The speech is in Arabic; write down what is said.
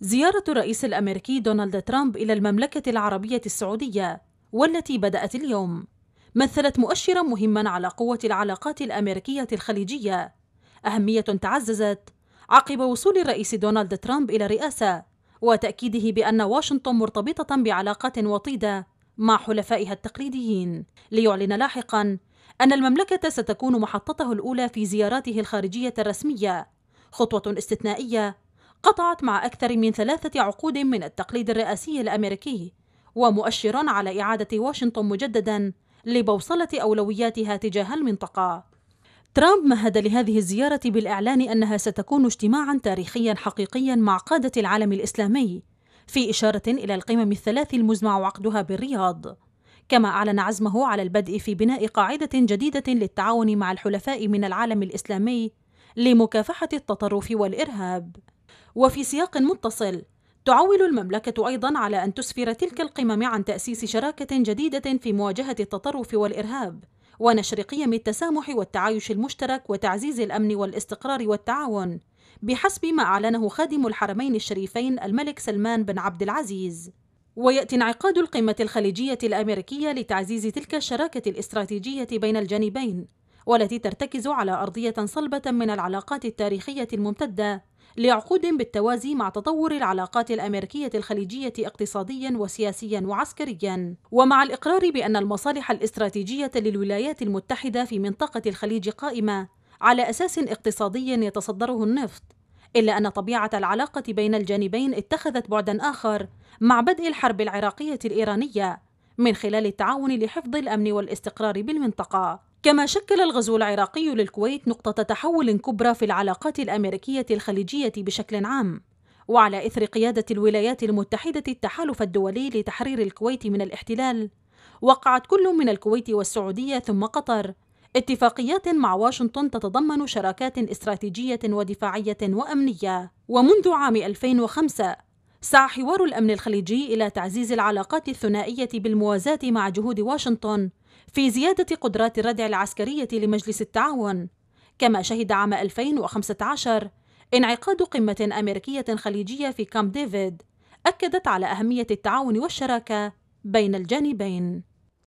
زيارة الرئيس الأمريكي دونالد ترامب إلى المملكة العربية السعودية والتي بدأت اليوم مثلت مؤشرا مهما على قوة العلاقات الأمريكية الخليجية أهمية تعززت عقب وصول الرئيس دونالد ترامب إلى الرئاسة وتأكيده بأن واشنطن مرتبطة بعلاقات وطيدة مع حلفائها التقليديين ليعلن لاحقا أن المملكة ستكون محطته الأولى في زياراته الخارجية الرسمية خطوة استثنائية قطعت مع أكثر من ثلاثة عقود من التقليد الرئاسي الأمريكي ومؤشرا على إعادة واشنطن مجددا لبوصلة أولوياتها تجاه المنطقة ترامب مهد لهذه الزيارة بالإعلان أنها ستكون اجتماعا تاريخيا حقيقيا مع قادة العالم الإسلامي في إشارة إلى القمم الثلاث المزمع عقدها بالرياض كما أعلن عزمه على البدء في بناء قاعدة جديدة للتعاون مع الحلفاء من العالم الإسلامي لمكافحة التطرف والإرهاب وفي سياق متصل تعول المملكة أيضا على أن تسفر تلك القمم عن تأسيس شراكة جديدة في مواجهة التطرف والإرهاب ونشر قيم التسامح والتعايش المشترك وتعزيز الأمن والاستقرار والتعاون بحسب ما أعلنه خادم الحرمين الشريفين الملك سلمان بن عبد العزيز ويأتي انعقاد القمة الخليجية الأمريكية لتعزيز تلك الشراكة الاستراتيجية بين الجانبين والتي ترتكز على أرضية صلبة من العلاقات التاريخية الممتدة لعقود بالتوازي مع تطور العلاقات الأمريكية الخليجية اقتصاديا وسياسيا وعسكريا ومع الإقرار بأن المصالح الاستراتيجية للولايات المتحدة في منطقة الخليج قائمة على أساس اقتصادي يتصدره النفط إلا أن طبيعة العلاقة بين الجانبين اتخذت بعدا آخر مع بدء الحرب العراقية الإيرانية من خلال التعاون لحفظ الأمن والاستقرار بالمنطقة كما شكل الغزو العراقي للكويت نقطة تحول كبرى في العلاقات الأمريكية الخليجية بشكل عام وعلى إثر قيادة الولايات المتحدة التحالف الدولي لتحرير الكويت من الاحتلال وقعت كل من الكويت والسعودية ثم قطر اتفاقيات مع واشنطن تتضمن شراكات استراتيجية ودفاعية وأمنية ومنذ عام 2005 سعى حوار الأمن الخليجي إلى تعزيز العلاقات الثنائية بالموازاة مع جهود واشنطن في زيادة قدرات الردع العسكرية لمجلس التعاون كما شهد عام 2015 انعقاد قمة أمريكية خليجية في كامب ديفيد أكدت على أهمية التعاون والشراكة بين الجانبين